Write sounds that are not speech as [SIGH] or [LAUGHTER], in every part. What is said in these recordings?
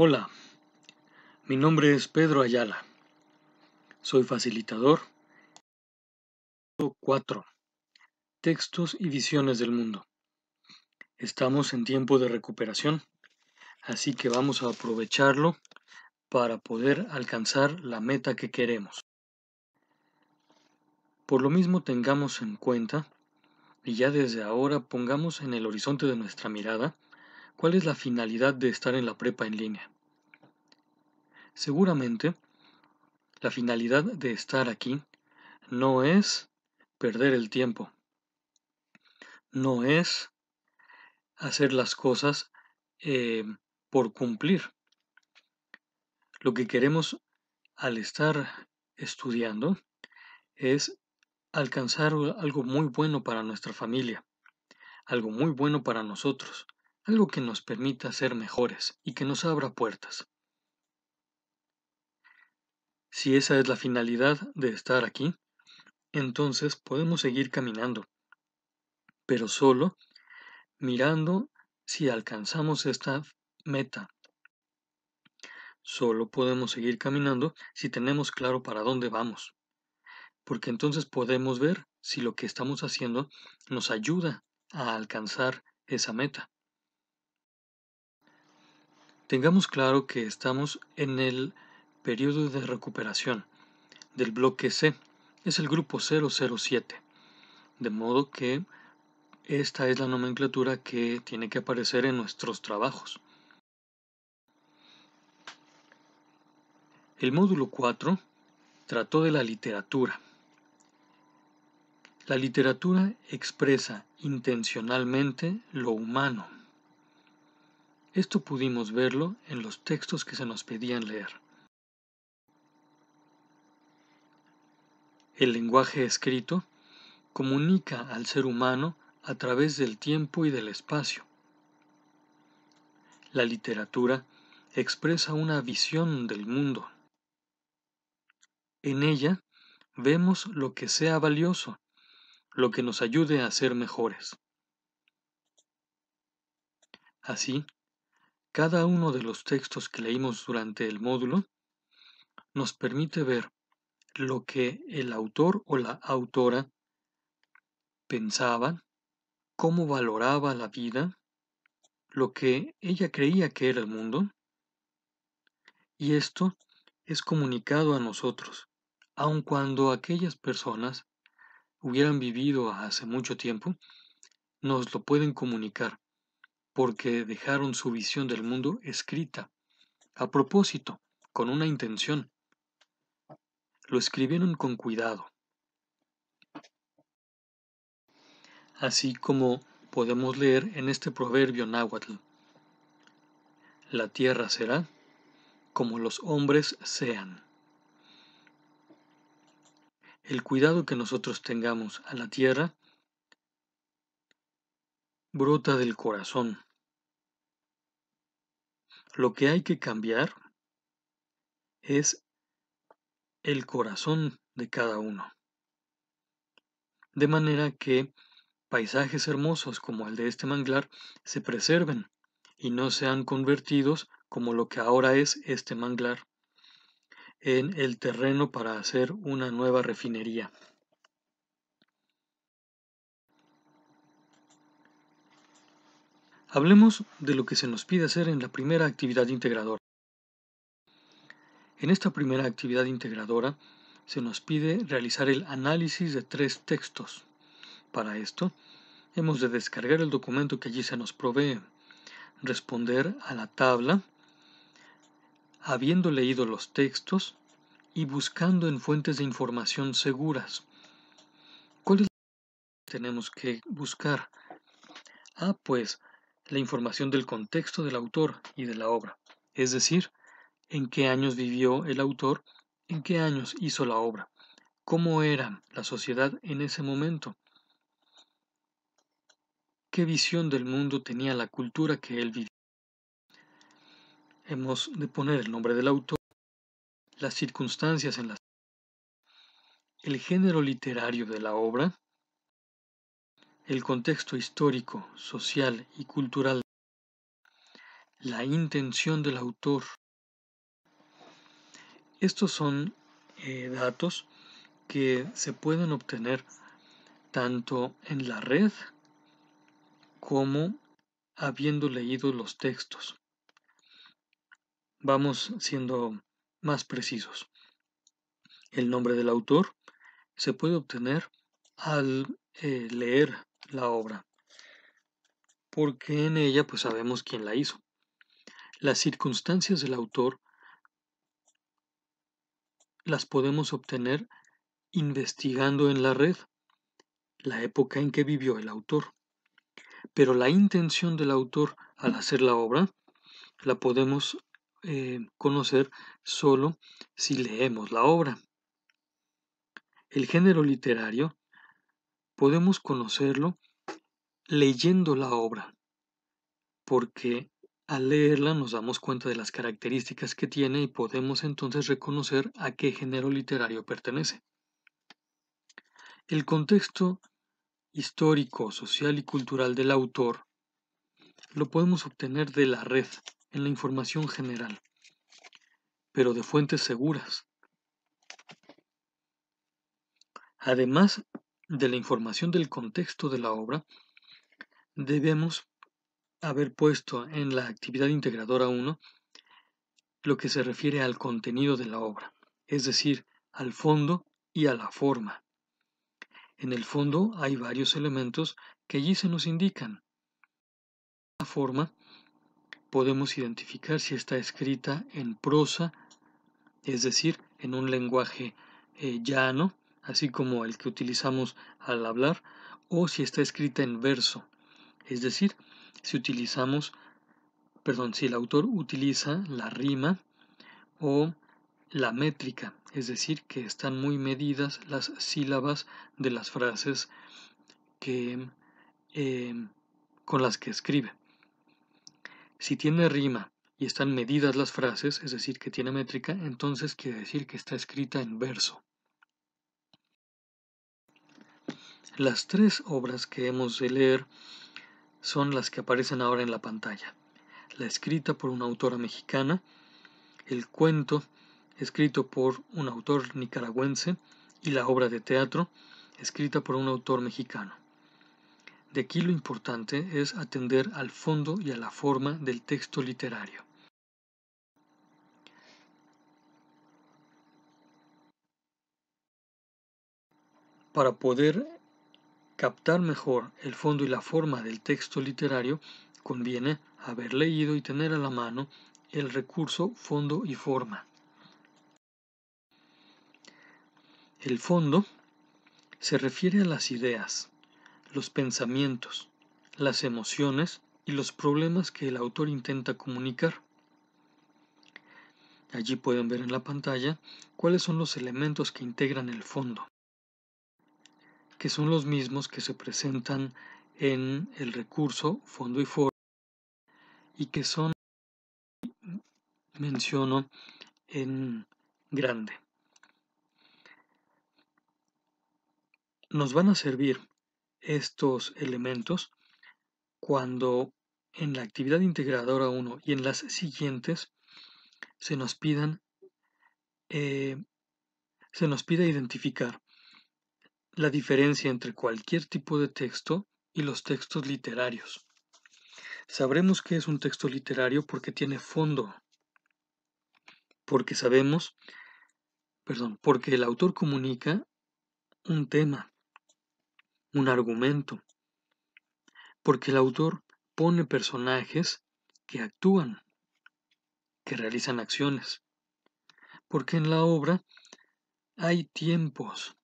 Hola, mi nombre es Pedro Ayala. Soy facilitador. 4. Textos y visiones del mundo. Estamos en tiempo de recuperación, así que vamos a aprovecharlo para poder alcanzar la meta que queremos. Por lo mismo tengamos en cuenta, y ya desde ahora pongamos en el horizonte de nuestra mirada, ¿Cuál es la finalidad de estar en la prepa en línea? Seguramente, la finalidad de estar aquí no es perder el tiempo, no es hacer las cosas eh, por cumplir. Lo que queremos al estar estudiando es alcanzar algo muy bueno para nuestra familia, algo muy bueno para nosotros algo que nos permita ser mejores y que nos abra puertas. Si esa es la finalidad de estar aquí, entonces podemos seguir caminando, pero solo mirando si alcanzamos esta meta. Solo podemos seguir caminando si tenemos claro para dónde vamos, porque entonces podemos ver si lo que estamos haciendo nos ayuda a alcanzar esa meta. Tengamos claro que estamos en el periodo de recuperación del bloque C, es el grupo 007, de modo que esta es la nomenclatura que tiene que aparecer en nuestros trabajos. El módulo 4 trató de la literatura. La literatura expresa intencionalmente lo humano. Esto pudimos verlo en los textos que se nos pedían leer. El lenguaje escrito comunica al ser humano a través del tiempo y del espacio. La literatura expresa una visión del mundo. En ella vemos lo que sea valioso, lo que nos ayude a ser mejores. Así, cada uno de los textos que leímos durante el módulo nos permite ver lo que el autor o la autora pensaba, cómo valoraba la vida, lo que ella creía que era el mundo, y esto es comunicado a nosotros, aun cuando aquellas personas hubieran vivido hace mucho tiempo, nos lo pueden comunicar porque dejaron su visión del mundo escrita, a propósito, con una intención. Lo escribieron con cuidado. Así como podemos leer en este proverbio náhuatl, la tierra será como los hombres sean. El cuidado que nosotros tengamos a la tierra brota del corazón, lo que hay que cambiar es el corazón de cada uno. De manera que paisajes hermosos como el de este manglar se preserven y no sean convertidos como lo que ahora es este manglar en el terreno para hacer una nueva refinería. Hablemos de lo que se nos pide hacer en la primera actividad integradora. En esta primera actividad integradora se nos pide realizar el análisis de tres textos. Para esto, hemos de descargar el documento que allí se nos provee, responder a la tabla, habiendo leído los textos y buscando en fuentes de información seguras. ¿Cuál es la que tenemos que buscar? Ah, pues la información del contexto del autor y de la obra, es decir, en qué años vivió el autor, en qué años hizo la obra, cómo era la sociedad en ese momento, qué visión del mundo tenía la cultura que él vivía. Hemos de poner el nombre del autor, las circunstancias en las el género literario de la obra, el contexto histórico, social y cultural, la intención del autor. Estos son eh, datos que se pueden obtener tanto en la red como habiendo leído los textos. Vamos siendo más precisos. El nombre del autor se puede obtener al eh, leer la obra, porque en ella pues sabemos quién la hizo. Las circunstancias del autor las podemos obtener investigando en la red la época en que vivió el autor. Pero la intención del autor al hacer la obra la podemos eh, conocer solo si leemos la obra. El género literario podemos conocerlo leyendo la obra, porque al leerla nos damos cuenta de las características que tiene y podemos entonces reconocer a qué género literario pertenece. El contexto histórico, social y cultural del autor lo podemos obtener de la red, en la información general, pero de fuentes seguras. Además, de la información del contexto de la obra, debemos haber puesto en la actividad integradora 1 lo que se refiere al contenido de la obra, es decir, al fondo y a la forma. En el fondo hay varios elementos que allí se nos indican. La forma podemos identificar si está escrita en prosa, es decir, en un lenguaje eh, llano, así como el que utilizamos al hablar, o si está escrita en verso, es decir, si utilizamos, perdón, si el autor utiliza la rima o la métrica, es decir, que están muy medidas las sílabas de las frases eh, con las que escribe. Si tiene rima y están medidas las frases, es decir, que tiene métrica, entonces quiere decir que está escrita en verso. Las tres obras que hemos de leer son las que aparecen ahora en la pantalla. La escrita por una autora mexicana, el cuento escrito por un autor nicaragüense y la obra de teatro escrita por un autor mexicano. De aquí lo importante es atender al fondo y a la forma del texto literario. Para poder captar mejor el fondo y la forma del texto literario, conviene haber leído y tener a la mano el recurso fondo y forma. El fondo se refiere a las ideas, los pensamientos, las emociones y los problemas que el autor intenta comunicar. Allí pueden ver en la pantalla cuáles son los elementos que integran el fondo que son los mismos que se presentan en el recurso fondo y foro y que son menciono en grande. Nos van a servir estos elementos cuando en la actividad integradora 1 y en las siguientes se nos pidan eh, se nos pida identificar la diferencia entre cualquier tipo de texto y los textos literarios. Sabremos que es un texto literario porque tiene fondo, porque sabemos, perdón, porque el autor comunica un tema, un argumento, porque el autor pone personajes que actúan, que realizan acciones, porque en la obra hay tiempos,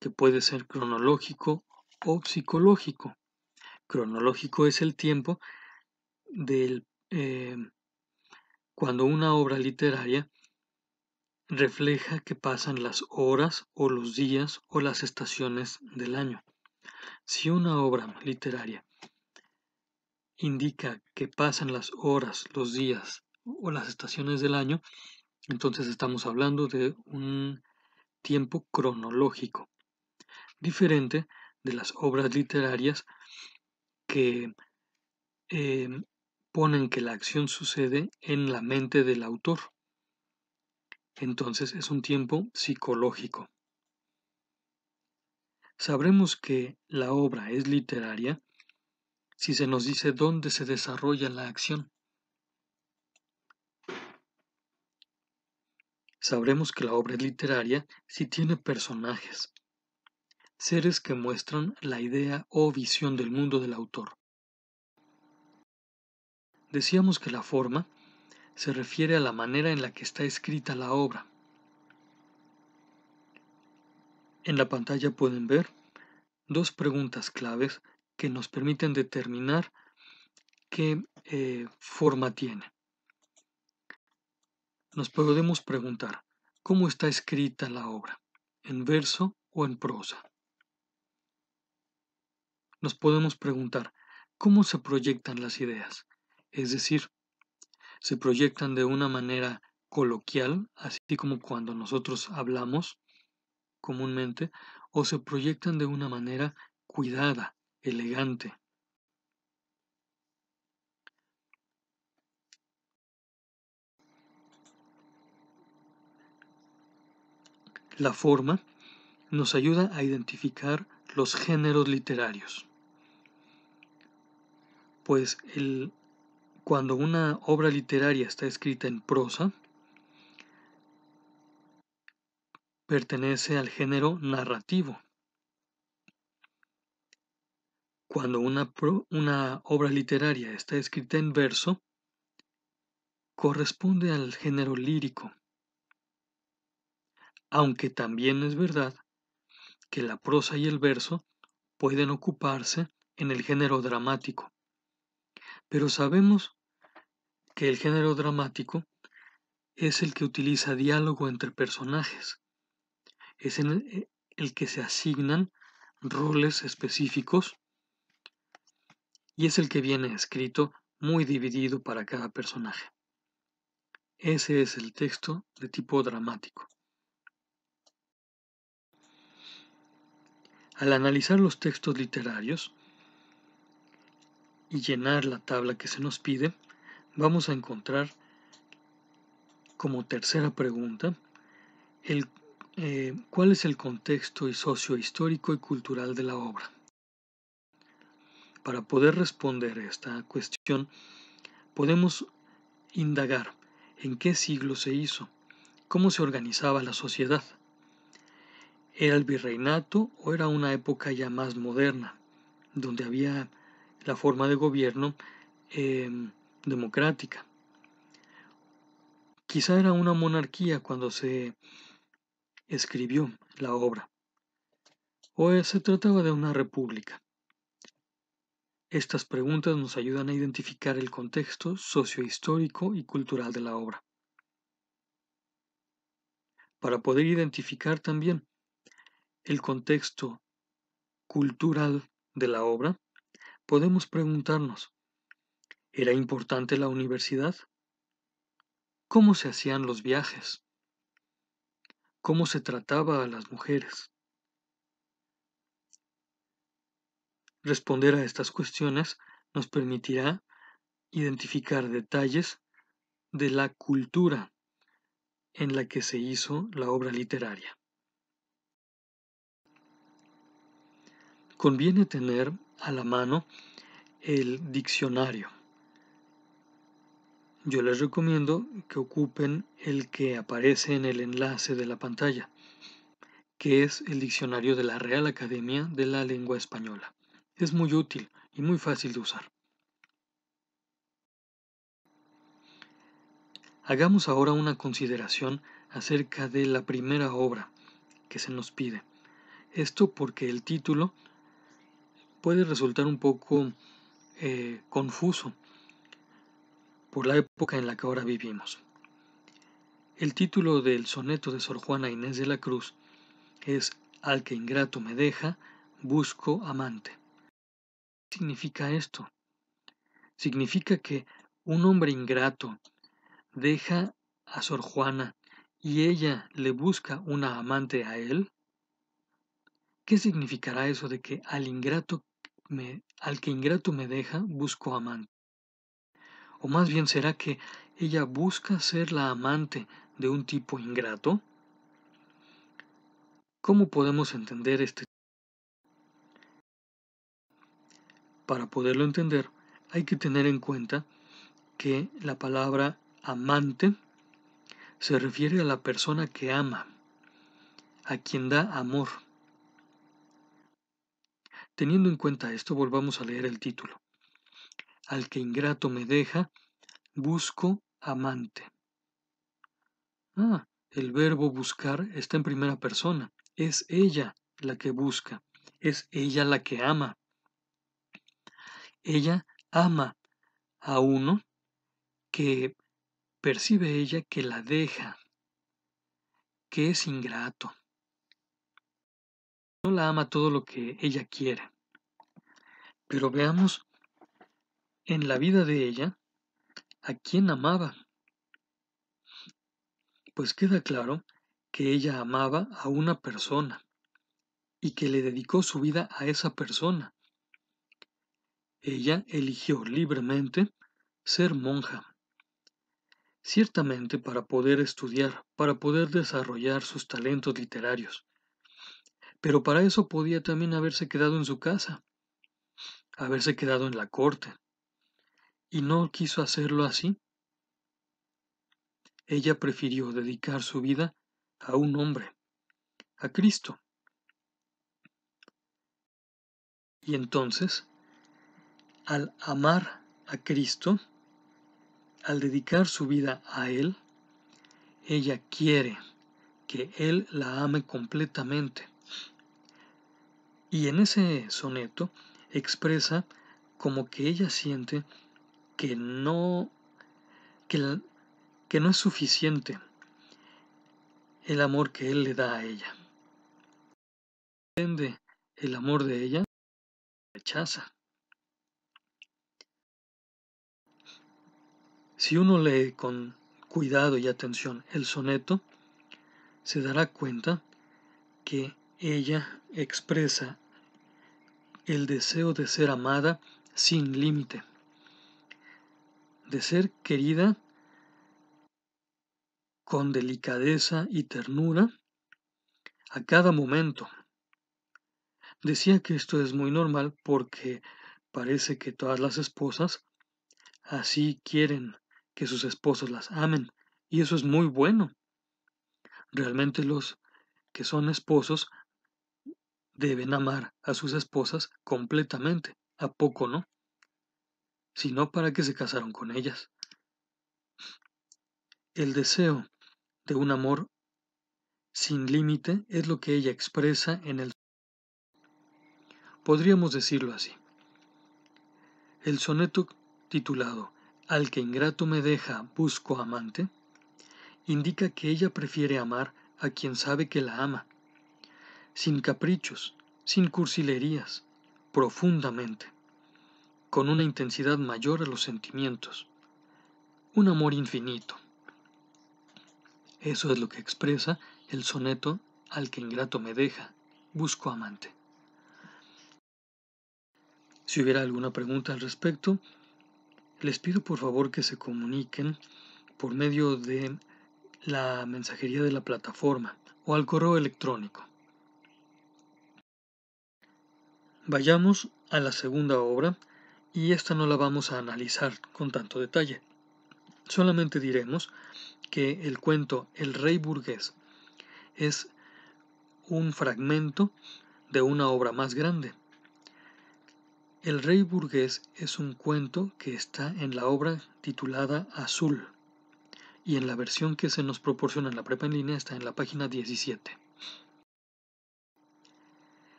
que puede ser cronológico o psicológico. Cronológico es el tiempo del, eh, cuando una obra literaria refleja que pasan las horas o los días o las estaciones del año. Si una obra literaria indica que pasan las horas, los días o las estaciones del año, entonces estamos hablando de un tiempo cronológico diferente de las obras literarias que em, ponen que la acción sucede en la mente del autor. Entonces es un tiempo psicológico. Sabremos que la obra es literaria si se nos dice dónde se desarrolla la acción. Sabremos que la obra es literaria si tiene personajes seres que muestran la idea o visión del mundo del autor. Decíamos que la forma se refiere a la manera en la que está escrita la obra. En la pantalla pueden ver dos preguntas claves que nos permiten determinar qué eh, forma tiene. Nos podemos preguntar, ¿cómo está escrita la obra? ¿En verso o en prosa? nos podemos preguntar cómo se proyectan las ideas, es decir, se proyectan de una manera coloquial, así como cuando nosotros hablamos comúnmente, o se proyectan de una manera cuidada, elegante. La forma nos ayuda a identificar los géneros literarios pues cuando una obra literaria está escrita en prosa, pertenece al género narrativo. Cuando una, una obra literaria está escrita en verso, corresponde al género lírico. Aunque también es verdad que la prosa y el verso pueden ocuparse en el género dramático pero sabemos que el género dramático es el que utiliza diálogo entre personajes, es en eh, el que se asignan roles específicos y es el que viene escrito muy dividido para cada personaje. Ese es el texto de tipo dramático. Al analizar los textos literarios, y llenar la tabla que se nos pide, vamos a encontrar como tercera pregunta el, eh, cuál es el contexto y socio histórico y cultural de la obra. Para poder responder esta cuestión, podemos indagar en qué siglo se hizo, cómo se organizaba la sociedad. ¿Era el virreinato o era una época ya más moderna, donde había la forma de gobierno em, democrática. Quizá era una monarquía cuando se escribió la obra, o se trataba de una república. Estas preguntas nos ayudan a identificar el contexto sociohistórico y cultural de la obra. Para poder identificar también el contexto cultural de la obra, podemos preguntarnos, ¿era importante la universidad? ¿Cómo se hacían los viajes? ¿Cómo se trataba a las mujeres? Responder a estas cuestiones nos permitirá identificar detalles de la cultura en la que se hizo la obra literaria. conviene tener a la mano el diccionario. Yo les recomiendo que ocupen el que aparece en el enlace de la pantalla, que es el diccionario de la Real Academia de la Lengua Española. Es muy útil y muy fácil de usar. Hagamos ahora una consideración acerca de la primera obra que se nos pide. Esto porque el título puede resultar un poco eh, confuso por la época en la que ahora vivimos. El título del soneto de Sor Juana Inés de la Cruz es Al que ingrato me deja, busco amante. ¿Qué significa esto? Significa que un hombre ingrato deja a Sor Juana y ella le busca una amante a él. ¿Qué significará eso de que al ingrato al que ingrato me deja, busco amante. O más bien será que ella busca ser la amante de un tipo ingrato. ¿Cómo podemos entender este? Para poderlo entender, hay que tener en cuenta que la palabra amante se refiere a la persona que ama, a quien da amor Teniendo en cuenta esto, volvamos a leer el título. Al que ingrato me deja, busco amante. Ah, el verbo buscar está en primera persona. Es ella la que busca. Es ella la que ama. Ella ama a uno que percibe ella que la deja, que es ingrato, no la ama todo lo que ella quiera. Pero veamos en la vida de ella a quién amaba. Pues queda claro que ella amaba a una persona y que le dedicó su vida a esa persona. Ella eligió libremente ser monja. Ciertamente para poder estudiar, para poder desarrollar sus talentos literarios pero para eso podía también haberse quedado en su casa, haberse quedado en la corte, y no quiso hacerlo así. Ella prefirió dedicar su vida a un hombre, a Cristo. Y entonces, al amar a Cristo, al dedicar su vida a Él, ella quiere que Él la ame completamente y en ese soneto expresa como que ella siente que no, que, no es suficiente el amor que él le da a ella. entiende el amor de ella, rechaza. Si uno lee con cuidado y atención el soneto, se dará cuenta que ella expresa el deseo de ser amada sin límite, de ser querida con delicadeza y ternura a cada momento. Decía que esto es muy normal porque parece que todas las esposas así quieren que sus esposos las amen y eso es muy bueno. Realmente los que son esposos deben amar a sus esposas completamente, ¿a poco no? Sino ¿para que se casaron con ellas? El deseo de un amor sin límite es lo que ella expresa en el... Podríamos decirlo así. El soneto titulado Al que ingrato me deja, busco amante, indica que ella prefiere amar a quien sabe que la ama, sin caprichos, sin cursilerías, profundamente, con una intensidad mayor a los sentimientos, un amor infinito. Eso es lo que expresa el soneto al que ingrato me deja, busco amante. Si hubiera alguna pregunta al respecto, les pido por favor que se comuniquen por medio de la mensajería de la plataforma o al correo electrónico. Vayamos a la segunda obra y esta no la vamos a analizar con tanto detalle. Solamente diremos que el cuento El Rey Burgués es un fragmento de una obra más grande. El Rey Burgués es un cuento que está en la obra titulada Azul y en la versión que se nos proporciona en la prepa en línea está en la página 17.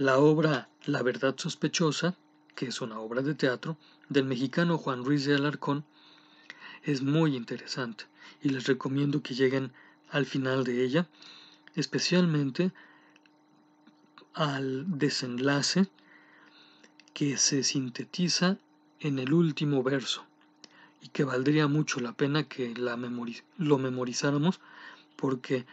la obra La verdad sospechosa, que es una obra de teatro, del mexicano Juan Ruiz de Alarcón, es muy interesante y les recomiendo que lleguen al final de ella, especialmente al desenlace que se sintetiza en el último verso y que valdría mucho la pena que la lo memorizáramos porque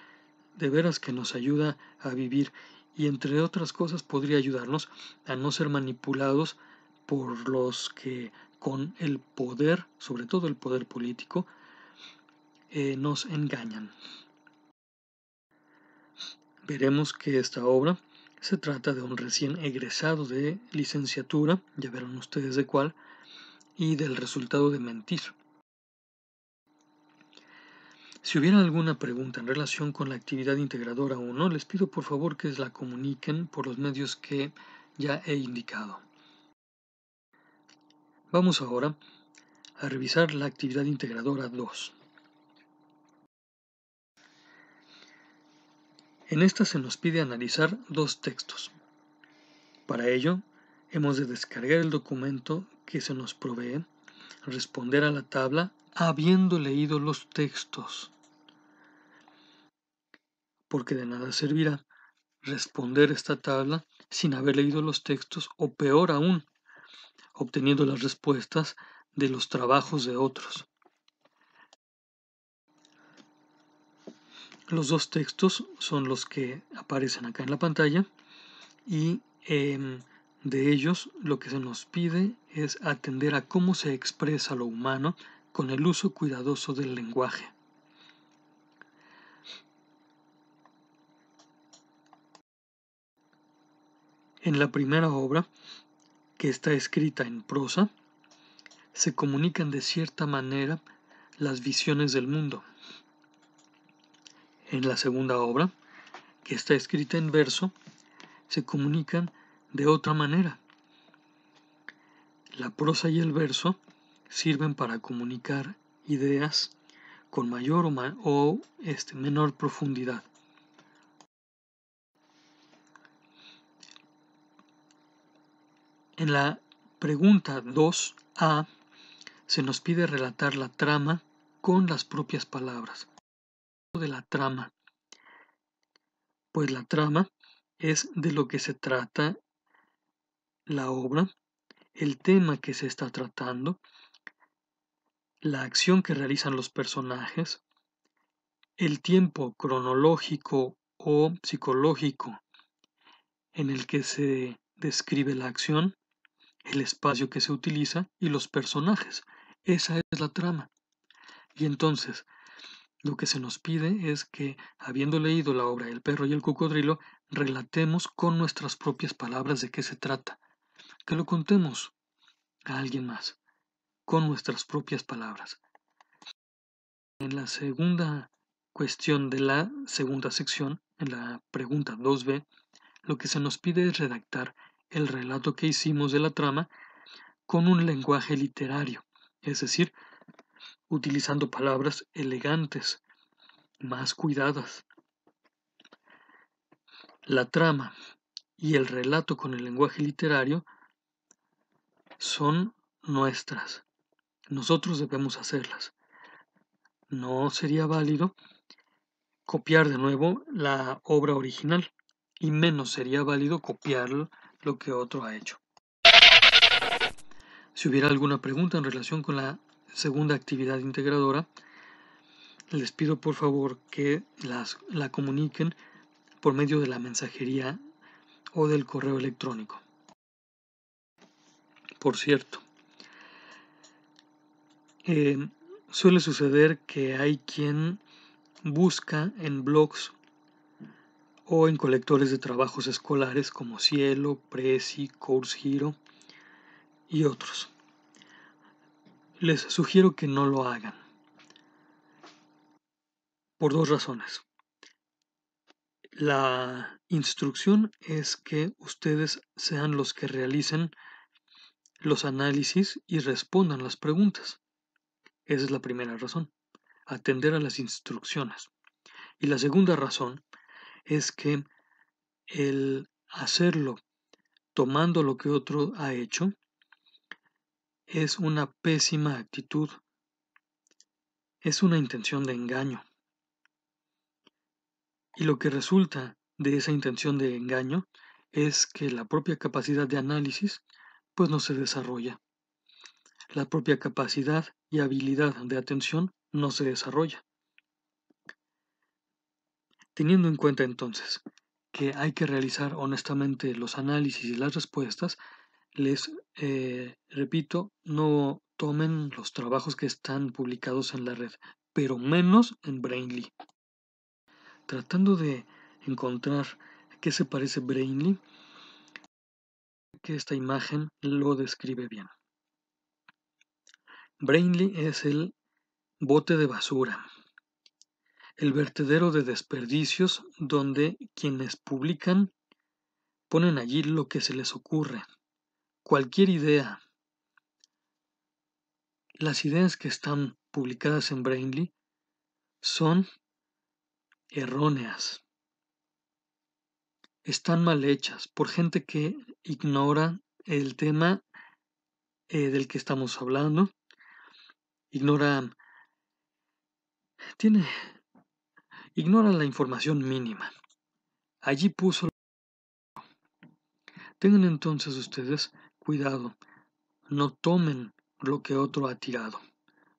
de veras que nos ayuda a vivir y entre otras cosas podría ayudarnos a no ser manipulados por los que con el poder, sobre todo el poder político, eh, nos engañan. Veremos que esta obra se trata de un recién egresado de licenciatura, ya verán ustedes de cuál, y del resultado de mentir. Si hubiera alguna pregunta en relación con la actividad integradora 1, les pido por favor que la comuniquen por los medios que ya he indicado. Vamos ahora a revisar la actividad integradora 2. En esta se nos pide analizar dos textos. Para ello, hemos de descargar el documento que se nos provee, responder a la tabla habiendo leído los textos porque de nada servirá responder esta tabla sin haber leído los textos o peor aún, obteniendo las respuestas de los trabajos de otros. Los dos textos son los que aparecen acá en la pantalla y em, de ellos lo que se nos pide es atender a cómo se expresa lo humano con el uso cuidadoso del lenguaje. En la primera obra, que está escrita en prosa, se comunican de cierta manera las visiones del mundo. En la segunda obra, que está escrita en verso, se comunican de otra manera. La prosa y el verso sirven para comunicar ideas con mayor o, este, menor profundidad. En la pregunta 2a se nos pide relatar la trama con las propias palabras. De la trama. Pues la trama es de lo que se trata la obra, el tema que se está tratando, la acción que realizan los personajes, el tiempo cronológico o psicológico en el que se describe la acción, el espacio que se utiliza y los personajes. Esa es la trama. Y entonces, lo que se nos pide es que, habiendo leído la obra El perro y el cocodrilo, relatemos con nuestras propias palabras de qué se trata, que lo contemos a alguien más, con nuestras propias palabras. En la segunda cuestión de la segunda sección, en la pregunta 2b, lo que se nos pide es redactar el relato que hicimos de la trama con un lenguaje literario, es decir, utilizando palabras elegantes, más cuidadas. La trama y el relato con el lenguaje literario son nuestras. Nosotros debemos hacerlas. No sería válido copiar de nuevo la obra original y menos sería válido copiarlo lo que otro ha hecho. Si hubiera alguna pregunta en relación con la segunda actividad integradora, les pido por favor que las, la comuniquen por medio de la mensajería o del correo electrónico. Por cierto, eh, suele suceder que hay quien busca en blogs o en colectores de trabajos escolares como Cielo, Prezi, Course Hero y otros. Les sugiero que no lo hagan. Por dos razones. La instrucción es que ustedes sean los que realicen los análisis y respondan las preguntas. Esa es la primera razón, atender a las instrucciones. Y la segunda razón es que el hacerlo tomando lo que otro ha hecho es una pésima actitud, es una intención de engaño. Y lo que resulta de esa intención de engaño es que la propia capacidad de análisis pues no se desarrolla. La propia capacidad y habilidad de atención no se desarrolla. Teniendo en cuenta entonces que hay que realizar honestamente los análisis y las respuestas, les eh, repito, no tomen los trabajos que están publicados en la red, pero menos en Brainly. Tratando de encontrar qué se parece Brainly, que esta imagen lo describe bien. Brainly es el bote de basura el vertedero de desperdicios donde quienes publican ponen allí lo que se les ocurre, cualquier idea. Las ideas que están publicadas en Brainly son erróneas. Están mal hechas por gente que ignora el tema eh, del que estamos hablando, ignora... Tiene ignoran la información mínima. Allí puso... Tengan entonces ustedes cuidado, no tomen lo que otro ha tirado,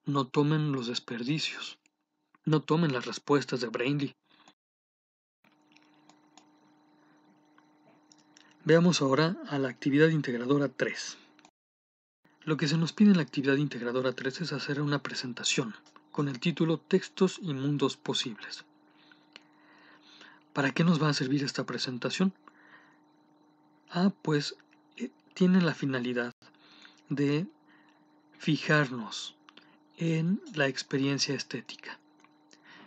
no tomen los desperdicios, no tomen las respuestas de Brainly. Veamos ahora a la actividad integradora 3. Lo que se nos pide en la actividad integradora 3 es hacer una presentación con el título Textos y Mundos Posibles. ¿Para qué nos va a servir esta presentación? Ah, pues eh, tiene la finalidad de fijarnos en la experiencia estética.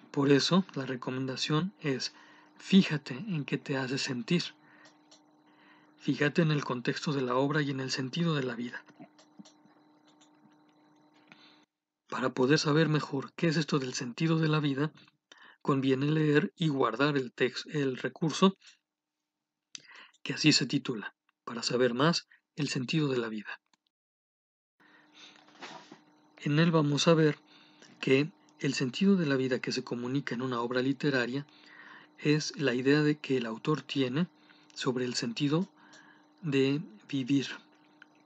Por eso la recomendación es fíjate en qué te hace sentir. Fíjate en el contexto de la obra y en el sentido de la vida. Para poder saber mejor qué es esto del sentido de la vida, conviene leer y guardar el, recurso que así se titula, para saber más el sentido de la vida. En él vamos a ver que el sentido de la vida que se comunica en una obra literaria es la idea de que el autor tiene sobre el sentido de vivir.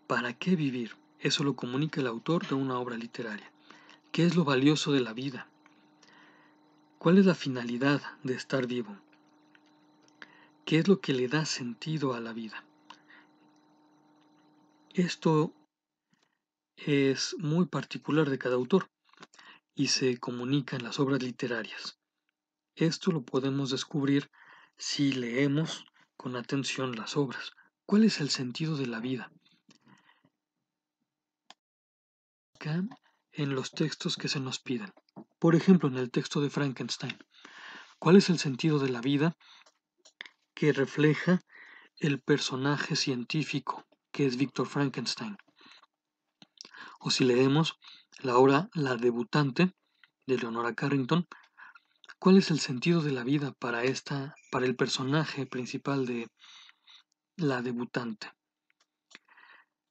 ¿Para qué vivir? Eso lo comunica el autor de una obra literaria. ¿Qué es lo valioso de la vida? ¿Cuál es la finalidad de estar vivo? ¿Qué es lo que le da sentido a la vida? Esto es muy particular de cada autor y se comunica en las obras literarias. Esto lo podemos descubrir si leemos con atención las obras. ¿Cuál es el sentido de la vida? En los textos que se nos piden. Por ejemplo, en el texto de Frankenstein, ¿cuál es el sentido de la vida que refleja el personaje científico que es Víctor Frankenstein? O si leemos la obra La debutante de Leonora Carrington, ¿cuál es el sentido de la vida para esta para el personaje principal de La debutante?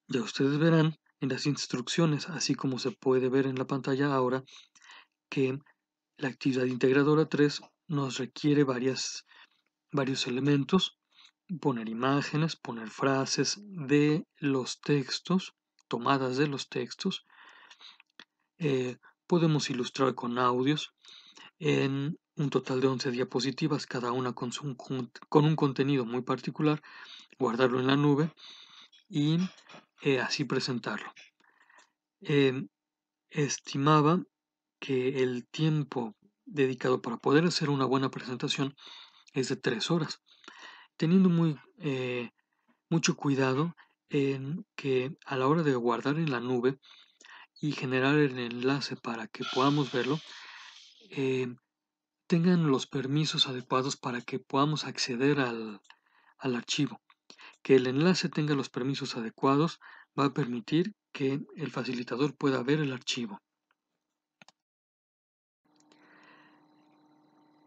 Ya ustedes verán en las instrucciones, así como se puede ver en la pantalla ahora, que la actividad integradora 3 nos requiere varias, varios elementos, poner imágenes, poner frases de los textos, tomadas de los textos. Eh, podemos ilustrar con audios en un total de 11 diapositivas, cada una con, con un contenido muy particular, guardarlo en la nube y eh, así presentarlo. Eh, estimaba que el tiempo dedicado para poder hacer una buena presentación es de tres horas, teniendo muy, eh, mucho cuidado en que a la hora de guardar en la nube y generar el enlace para que podamos verlo, em, tengan los permisos adecuados para que podamos acceder al archivo. Que el enlace tenga los permisos adecuados va a permitir que el facilitador pueda ver el archivo.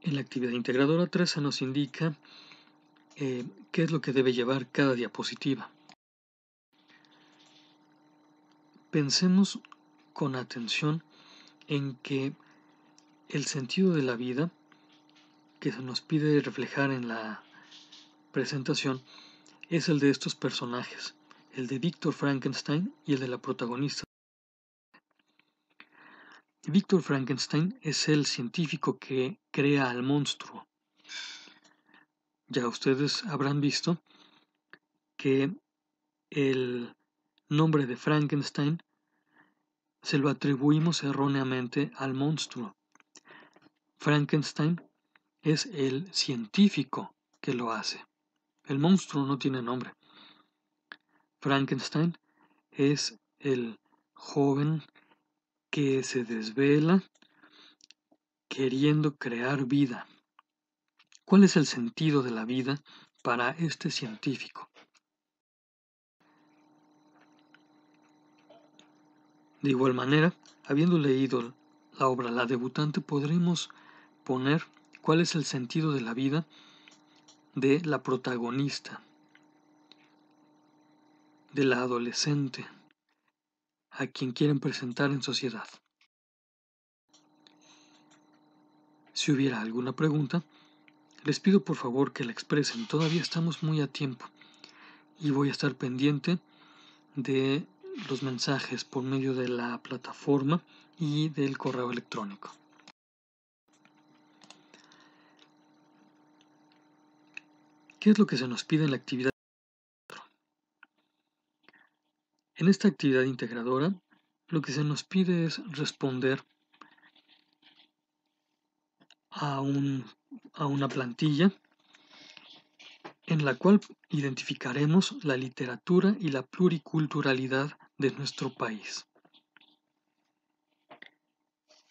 En la actividad integradora 13 nos indica eh, qué es lo que debe llevar cada diapositiva. Pensemos con atención en que el sentido de la vida que se nos pide reflejar en la presentación es el de estos personajes, el de Víctor Frankenstein y el de la protagonista. Víctor Frankenstein es el científico que crea al monstruo. Ya ustedes habrán visto que el nombre de Frankenstein se lo atribuimos erróneamente al monstruo. Frankenstein es el científico que lo hace. El monstruo no tiene nombre. Frankenstein es el joven que se desvela queriendo crear vida. ¿Cuál es el sentido de la vida para este científico? De igual manera, habiendo leído la obra La debutante, podremos poner cuál es el sentido de la vida de la protagonista, de la adolescente, a quien quieren presentar en sociedad. Si hubiera alguna pregunta, les pido por favor que la expresen. Todavía estamos muy a tiempo y voy a estar pendiente de los mensajes por medio de la plataforma y del correo electrónico. ¿Qué es lo que se nos pide en la actividad? En esta actividad integradora, lo que se nos pide es responder a, una plantilla en la cual identificaremos la literatura y la pluriculturalidad de nuestro país.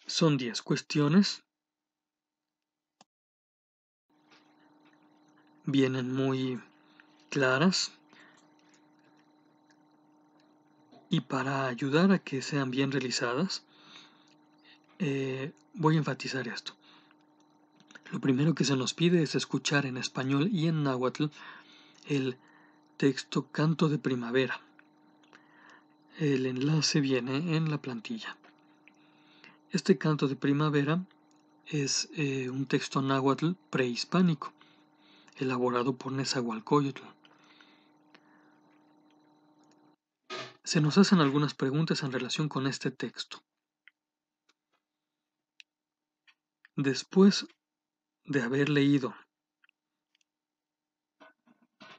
Son 10 cuestiones. Vienen muy claras. Y para ayudar a que sean bien realizadas, eh, voy a enfatizar esto. Lo primero que se nos pide es escuchar en español y en náhuatl el texto Canto de Primavera. El enlace viene en la plantilla. Este canto de primavera es eh, un texto náhuatl prehispánico, elaborado por Nezahualcóyotl. Se nos hacen algunas preguntas en relación con este texto. Después de haber leído,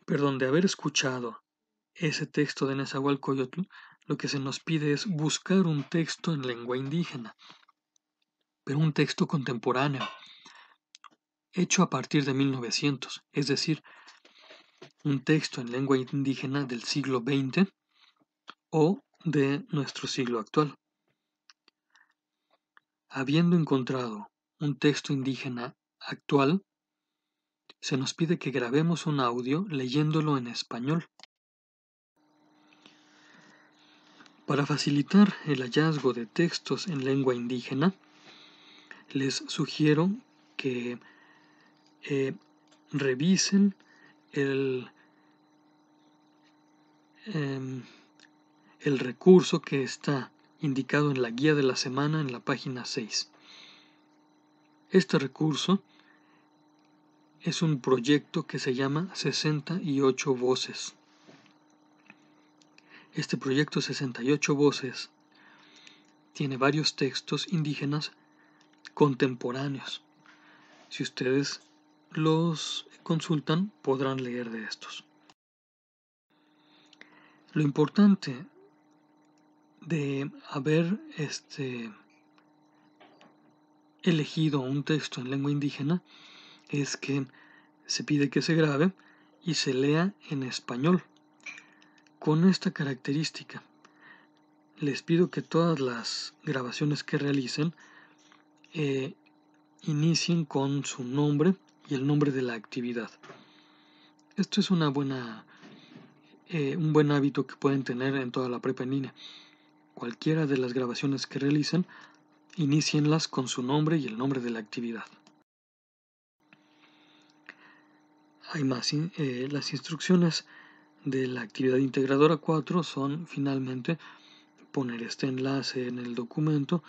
perdón, de haber escuchado ese texto de Nezahualcóyotl, lo que se nos pide es buscar un texto en lengua indígena, pero un texto contemporáneo, hecho a partir de 1900, es decir, un texto en lengua indígena del siglo XX o de nuestro siglo actual. Habiendo encontrado un texto indígena actual, se nos pide que grabemos un audio leyéndolo en español. Para facilitar el hallazgo de textos en lengua indígena, les sugiero que eh, revisen el, em, el recurso que está indicado en la guía de la semana en la página 6. Este recurso es un proyecto que se llama 68 Voces. Este proyecto 68 Voces tiene varios textos indígenas contemporáneos. Si ustedes los consultan, podrán leer de estos. Lo importante de haber este elegido un texto en lengua indígena es que se pide que se grabe y se lea en español. Con esta característica, les pido que todas las grabaciones que realicen eh, inicien con su nombre y el nombre de la actividad. Esto es una buena, eh, un buen hábito que pueden tener en toda la prepa en línea. Cualquiera de las grabaciones que realicen, inicienlas con su nombre y el nombre de la actividad. Hay más, eh, las instrucciones de la actividad integradora 4 son finalmente poner este enlace en el documento,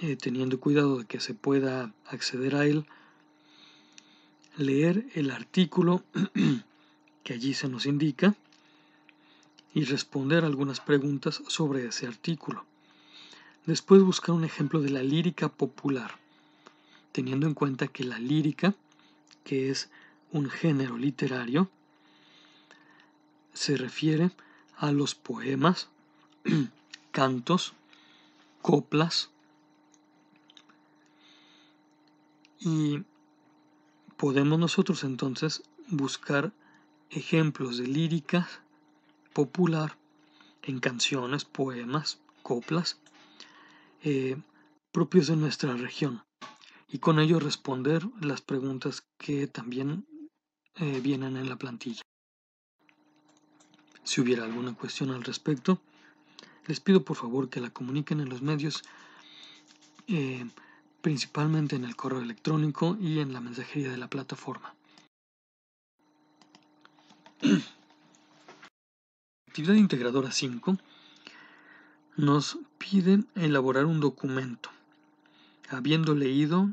eh, teniendo cuidado de que se pueda acceder a él, leer el artículo [CLEARS THROAT] que allí se nos indica y responder algunas preguntas sobre ese artículo. Después buscar un ejemplo de la lírica popular, teniendo en cuenta que la lírica, que es un género literario, se refiere a los poemas, [CLEARS THROAT] cantos, coplas y podemos nosotros entonces buscar ejemplos de lírica popular en canciones, poemas, coplas eh, propios de nuestra región y con ello responder las preguntas que también eh, vienen en la plantilla. Si hubiera alguna cuestión al respecto, les pido por favor que la comuniquen en los medios, eh, principalmente en el correo electrónico y en la mensajería de la plataforma. [CLEARS THROAT] Actividad integradora 5 nos piden elaborar un documento, habiendo leído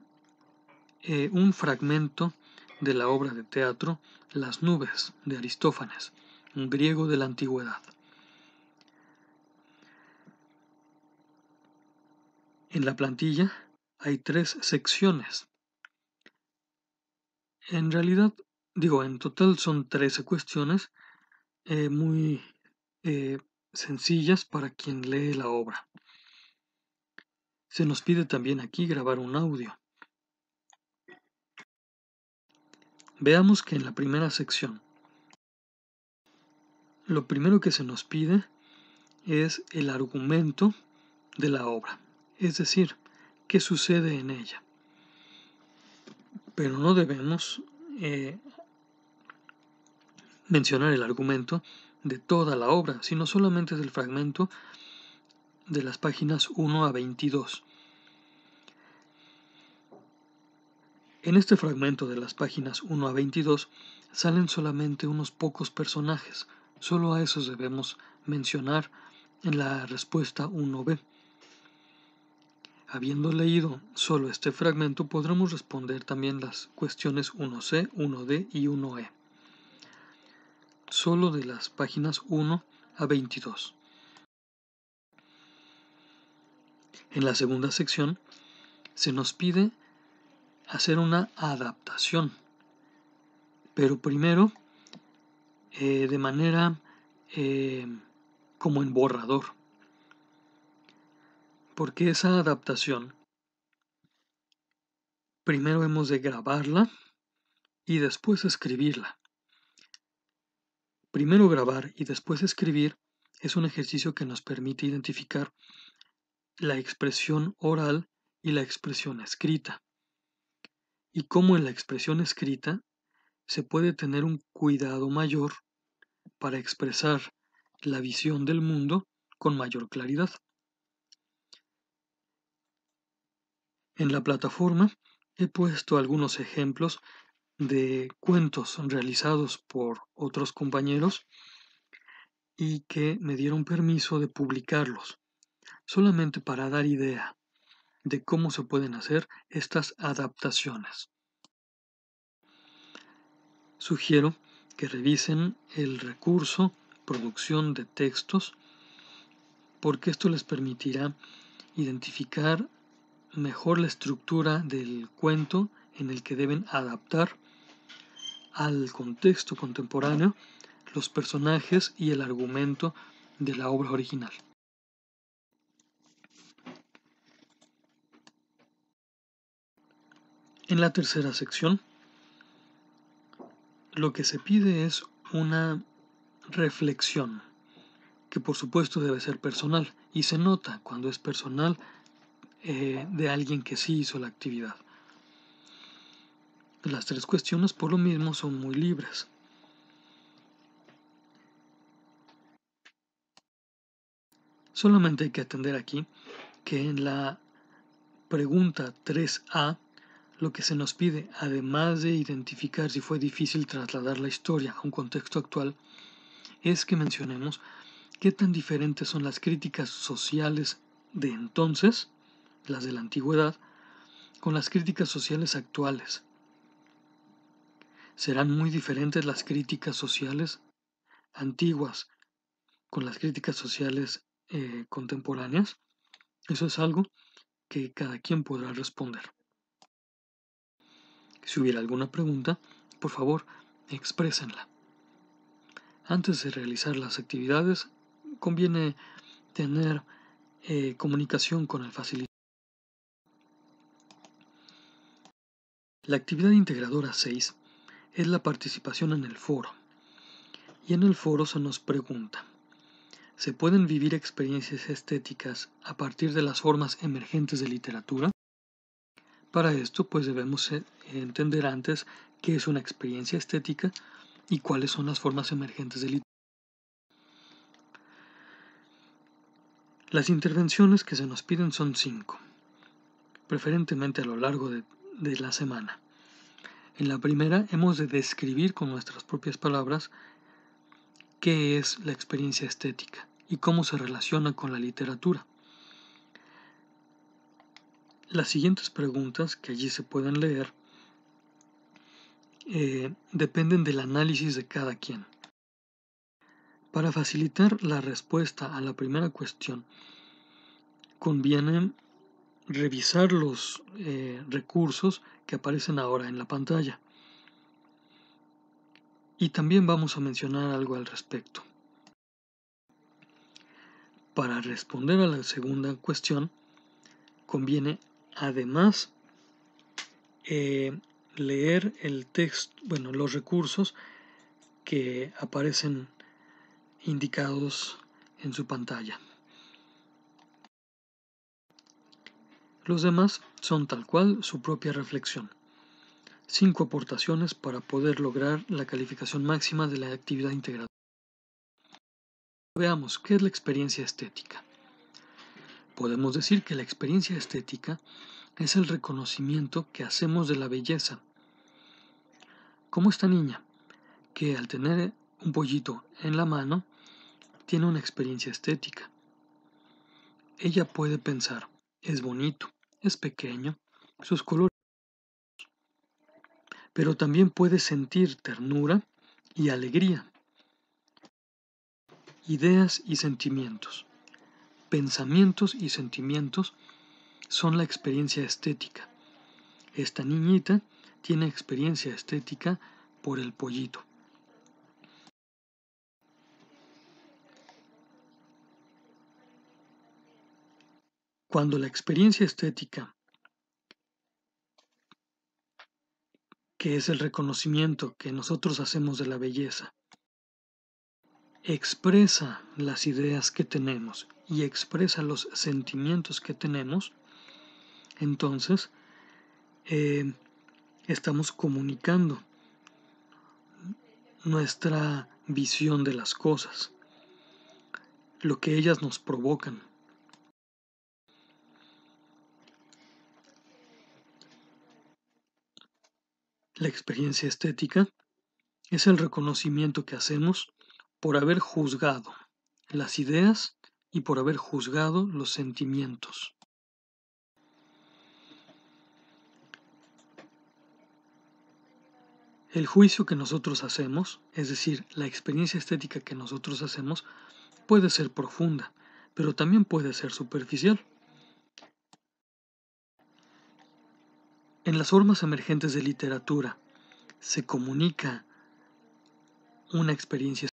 eh, un fragmento de la obra de teatro Las nubes de Aristófanes, un griego de la antigüedad. En la plantilla hay tres secciones. En realidad, digo, en total son 13 cuestiones eh, muy eh, sencillas para quien lee la obra. Se nos pide también aquí grabar un audio. Veamos que en la primera sección lo primero que se nos pide es el argumento de la obra, es decir, qué sucede en ella. Pero no debemos eh, mencionar el argumento de toda la obra, sino solamente del fragmento de las páginas 1 a 22. En este fragmento de las páginas 1 a 22 salen solamente unos pocos personajes, solo a esos debemos mencionar en la respuesta 1b. Habiendo leído solo este fragmento podremos responder también las cuestiones 1c, 1d y 1e, solo de las páginas 1 a 22. En la segunda sección se nos pide hacer una adaptación. Pero primero, eh, de manera eh, como en borrador. Porque esa adaptación, primero hemos de grabarla y después escribirla. Primero grabar y después escribir es un ejercicio que nos permite identificar la expresión oral y la expresión escrita y cómo en la expresión escrita se puede tener un cuidado mayor para expresar la visión del mundo con mayor claridad. En la plataforma he puesto algunos ejemplos de cuentos realizados por otros compañeros y que me dieron permiso de publicarlos, solamente para dar idea de cómo se pueden hacer estas adaptaciones. Sugiero que revisen el recurso producción de textos porque esto les permitirá identificar mejor la estructura del cuento en el que deben adaptar al contexto contemporáneo los personajes y el argumento de la obra original. En la tercera sección, lo que se pide es una reflexión, que por supuesto debe ser personal, y se nota cuando es personal eh, de alguien que sí hizo la actividad. Las tres cuestiones por lo mismo son muy libres. Solamente hay que atender aquí que en la pregunta 3A lo que se nos pide, además de identificar si fue difícil trasladar la historia a un contexto actual, es que mencionemos qué tan diferentes son las críticas sociales de entonces, las de la antigüedad, con las críticas sociales actuales. Serán muy diferentes las críticas sociales antiguas con las críticas sociales eh, contemporáneas. Eso es algo que cada quien podrá responder. Si hubiera alguna pregunta, por favor, exprésenla. Antes de realizar las actividades, conviene tener eh, comunicación con el facilitador. La actividad integradora 6 es la participación en el foro. Y en el foro se nos pregunta, ¿se pueden vivir experiencias estéticas a partir de las formas emergentes de literatura? Para esto, pues debemos eh, entender antes qué es una experiencia estética y cuáles son las formas emergentes del Las intervenciones que se nos piden son cinco, preferentemente a lo largo de la semana. En la primera hemos de describir con nuestras propias palabras qué es la experiencia estética y cómo se relaciona con la literatura las siguientes preguntas que allí se pueden leer eh, dependen del análisis de cada quien. Para facilitar la respuesta a la primera cuestión, conviene revisar los eh, recursos que aparecen ahora en la pantalla. Y también vamos a mencionar algo al respecto. Para responder a la segunda cuestión, conviene Además, eh, leer el texto, bueno, los recursos que aparecen indicados en su pantalla. Los demás son tal cual su propia reflexión. Cinco aportaciones para poder lograr la calificación máxima de la actividad integrada. Veamos qué es la experiencia estética. Podemos decir que la experiencia estética es el reconocimiento que hacemos de la belleza. Como esta niña, que al tener un pollito en la mano, tiene una experiencia estética. Ella puede pensar, es bonito, es pequeño, sus colores. Pero también puede sentir ternura y alegría, ideas y sentimientos pensamientos y sentimientos son la experiencia estética. Esta niñita tiene experiencia estética por el pollito. Cuando la experiencia estética, que es el reconocimiento que nosotros hacemos de la belleza, expresa las ideas que tenemos y expresa los sentimientos que tenemos, entonces eh, estamos comunicando nuestra visión de las cosas, lo que ellas nos provocan. La experiencia estética es el reconocimiento que hacemos por haber juzgado las ideas y por haber juzgado los sentimientos. El juicio que nosotros hacemos, es decir, la experiencia estética que nosotros hacemos, puede ser profunda, pero también puede ser superficial. En las formas emergentes de literatura se comunica una experiencia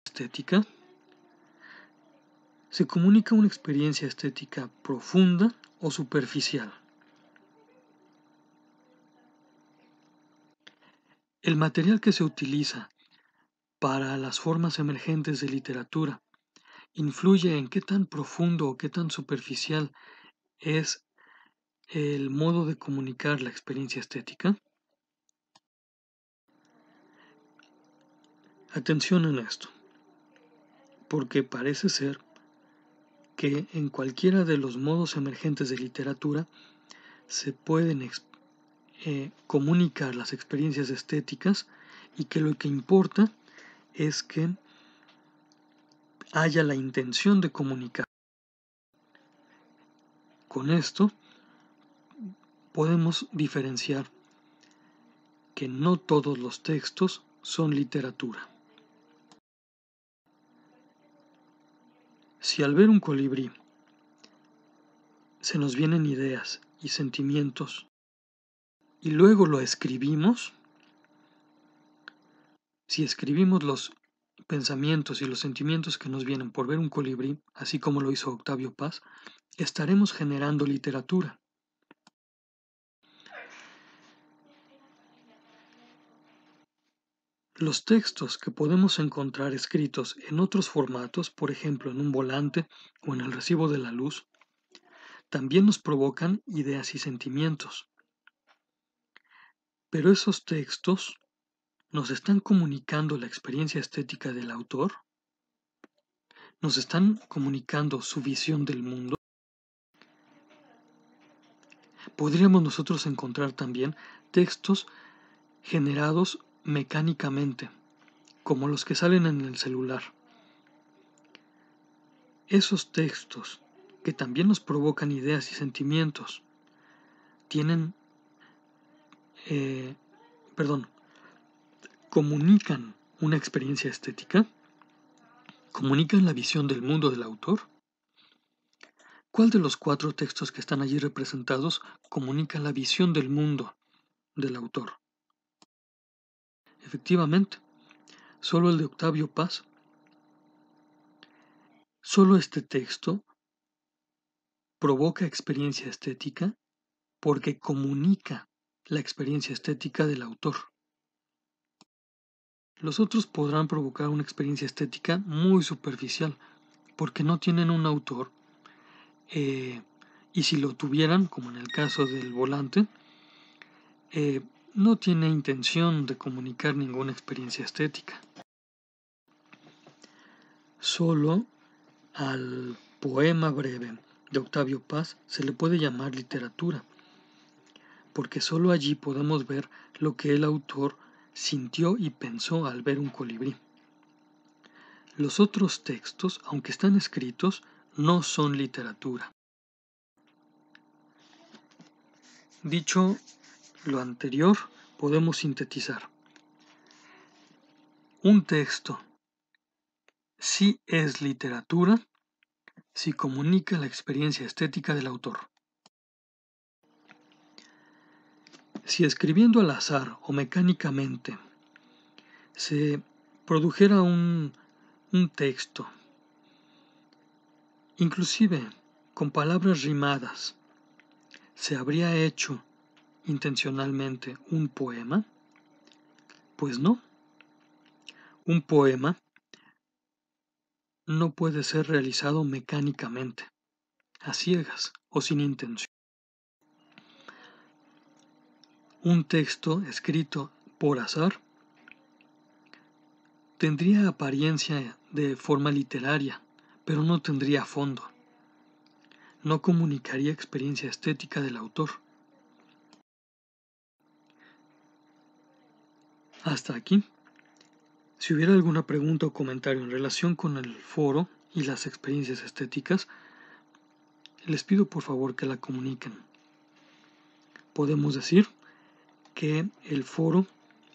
se comunica una experiencia estética profunda o superficial. El material que se utiliza para las formas emergentes de literatura influye en qué tan profundo o qué tan superficial es el modo de comunicar la experiencia estética? Atención en esto porque parece ser que en cualquiera de los modos emergentes de literatura se pueden eh, comunicar las experiencias estéticas y que lo que importa es que haya la intención de comunicar. Con esto podemos diferenciar que no todos los textos son literatura. Si al ver un colibrí se nos vienen ideas y sentimientos y luego lo escribimos, si escribimos los pensamientos y los sentimientos que nos vienen por ver un colibrí, así como lo hizo Octavio Paz, estaremos generando literatura. Los textos que podemos encontrar escritos en otros formatos, por ejemplo en un volante o en el recibo de la luz, también nos provocan ideas y sentimientos. Pero esos textos nos están comunicando la experiencia estética del autor, nos están comunicando su visión del mundo. Podríamos nosotros encontrar también textos generados mecánicamente, como los que salen en el celular. Esos textos, que también nos provocan ideas y sentimientos, tienen, eh, perdón, comunican una experiencia estética, comunican la visión del mundo del autor. ¿Cuál de los cuatro textos que están allí representados comunica la visión del mundo del autor? Efectivamente, solo el de Octavio Paz. Solo este texto provoca experiencia estética porque comunica la experiencia estética del autor. Los otros podrán provocar una experiencia estética muy superficial porque no tienen un autor eh, y si lo tuvieran, como en el caso del volante, eh, no tiene intención de comunicar ninguna experiencia estética. Solo al poema breve de Octavio Paz se le puede llamar literatura, porque solo allí podemos ver lo que el autor sintió y pensó al ver un colibrí. Los otros textos, aunque están escritos, no son literatura. Dicho lo anterior podemos sintetizar. Un texto, si es literatura, si comunica la experiencia estética del autor. Si escribiendo al azar o mecánicamente se produjera un, un texto, inclusive con palabras rimadas, se habría hecho intencionalmente un poema? Pues no. Un poema no puede ser realizado mecánicamente, a ciegas o sin intención. Un texto escrito por azar tendría apariencia de forma literaria, pero no tendría fondo. No comunicaría experiencia estética del autor. Hasta aquí. Si hubiera alguna pregunta o comentario en relación con el foro y las experiencias estéticas, les pido por favor que la comuniquen. Podemos decir que el foro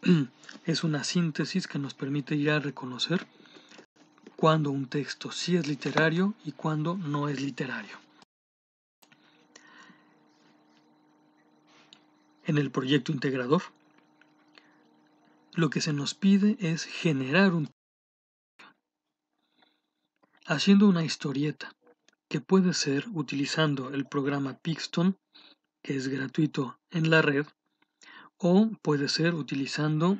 [CLEARS THROAT] es una síntesis que nos permite ya reconocer cuando un texto sí es literario y cuando no es literario. En el proyecto integrador lo que se nos pide es generar un haciendo una historieta que puede ser utilizando el programa Pixton que es gratuito en la red o puede ser utilizando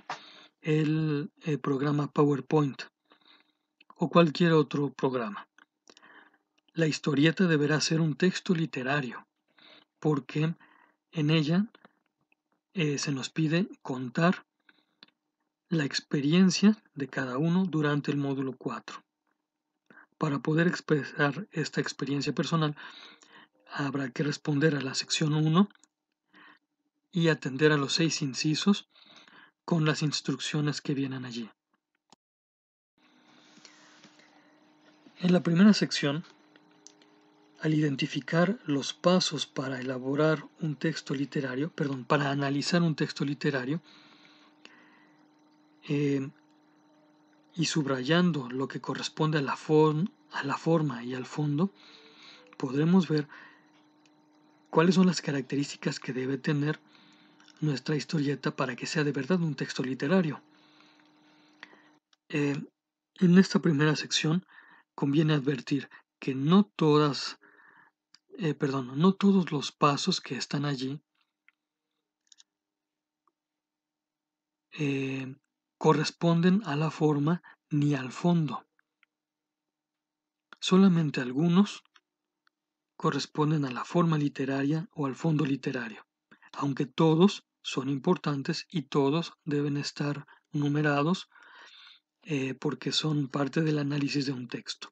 el, eh, programa PowerPoint o cualquier otro programa. La historieta deberá ser un texto literario porque en ella eh, se nos pide contar la experiencia de cada uno durante el módulo 4. Para poder expresar esta experiencia personal, habrá que responder a la sección 1 y atender a los seis incisos con las instrucciones que vienen allí. En la primera sección, al identificar los pasos para elaborar un texto literario, perdón, para analizar un texto literario, Em, y subrayando lo que corresponde a la, a la forma y al fondo, podremos ver cuáles son las características que debe tener nuestra historieta para que sea de verdad un texto literario. Em, en esta primera sección conviene advertir que no todas, eh, perdón, no todos los pasos que están allí em, corresponden a la forma ni al fondo. Solamente algunos corresponden a la forma literaria o al fondo literario, aunque todos son importantes y todos deben estar numerados eh, porque son parte del análisis de un texto.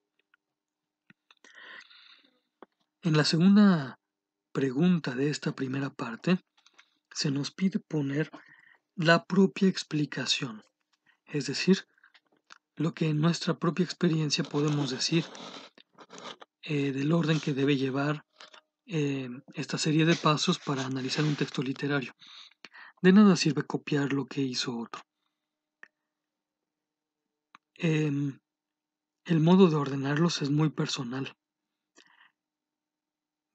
En la segunda pregunta de esta primera parte, se nos pide poner la propia explicación es decir, lo que en nuestra propia experiencia podemos decir eh, del orden que debe llevar eh, esta serie de pasos para analizar un texto literario. De nada sirve copiar lo que hizo otro. Em, el modo de ordenarlos es muy personal,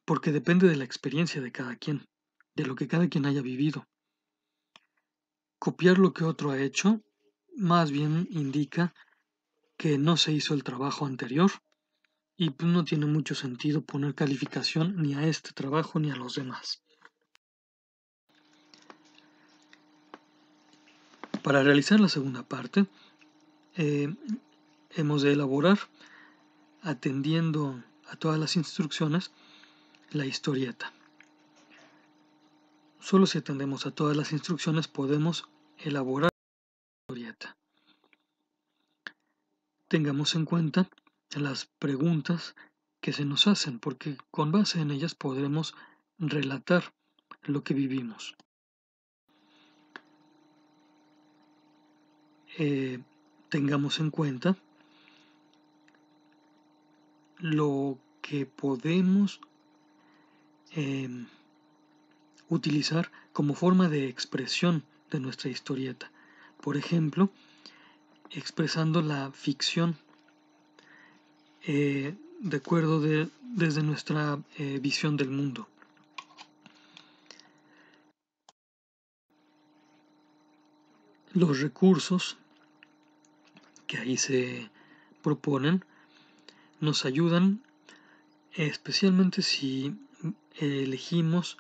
porque depende de la experiencia de cada quien, de lo que cada quien haya vivido. Copiar lo que otro ha hecho más bien indica que no se hizo el trabajo anterior y pues, no tiene mucho sentido poner calificación ni a este trabajo ni a los demás. Para realizar la segunda parte, eh, hemos de elaborar, atendiendo a todas las instrucciones, la historieta. Solo si atendemos a todas las instrucciones podemos elaborar tengamos en cuenta las preguntas que se nos hacen, porque con base en ellas podremos relatar lo que vivimos. Eh, tengamos en cuenta lo que podemos eh, utilizar como forma de expresión de nuestra historieta. Por ejemplo, expresando la ficción. Eh, de acuerdo desde nuestra eh, visión del mundo. Los recursos que ahí se proponen nos ayudan especialmente si elegimos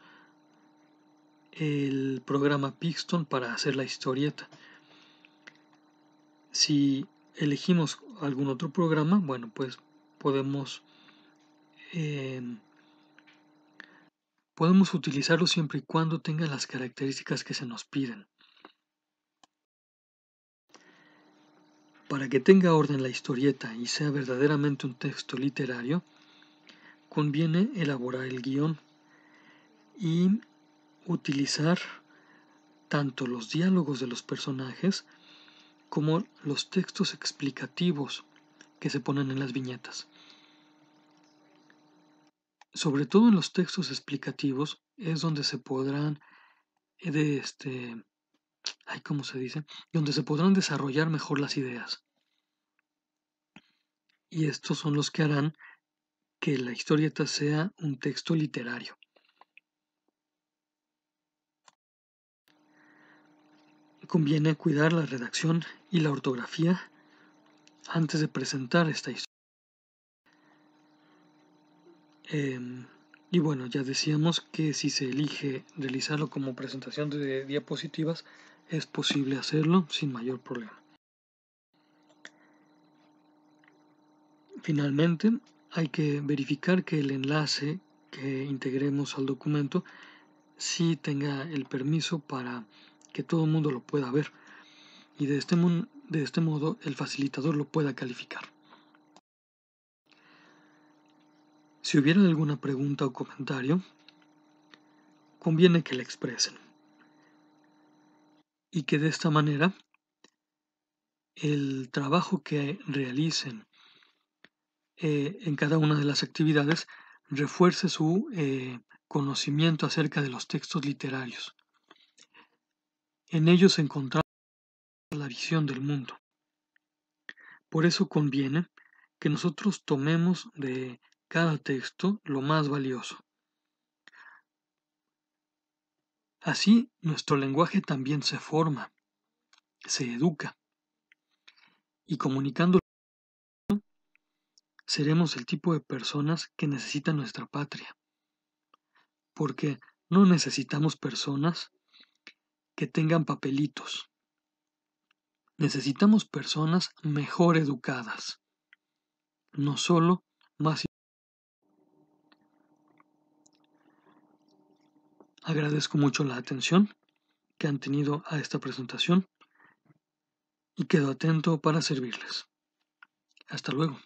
el programa Pixton para hacer la historieta. Si elegimos algún otro programa, bueno, pues podemos, eh, podemos utilizarlo siempre y cuando tenga las características que se nos piden. Para que tenga orden la historieta y sea verdaderamente un texto literario, conviene elaborar el guión y utilizar tanto los diálogos de los personajes como los textos explicativos que se ponen en las viñetas. Sobre todo en los textos explicativos es donde se podrán eh, este ¿cómo se dice? Donde se podrán desarrollar mejor las ideas. Y estos son los que harán que la historieta sea un texto literario. conviene cuidar la redacción y la ortografía antes de presentar esta historia. Em, y bueno, ya decíamos que si se elige realizarlo como presentación de diapositivas, es posible hacerlo sin mayor problema. Finalmente, hay que verificar que el enlace que integremos al documento sí tenga el permiso para que todo el mundo lo pueda ver y de este, de este modo el facilitador lo pueda calificar. Si hubiera alguna pregunta o comentario, conviene que la expresen y que de esta manera el trabajo que realicen eh, en cada una de las actividades refuerce su eh, conocimiento acerca de los textos literarios en ellos encontramos la visión del mundo. Por eso conviene que nosotros tomemos de cada texto lo más valioso. Así nuestro lenguaje también se forma, se educa, y comunicando seremos el tipo de personas que necesita nuestra patria, porque no necesitamos personas que tengan papelitos. Necesitamos personas mejor educadas, no solo más. Agradezco mucho la atención que han tenido a esta presentación y quedo atento para servirles. Hasta luego.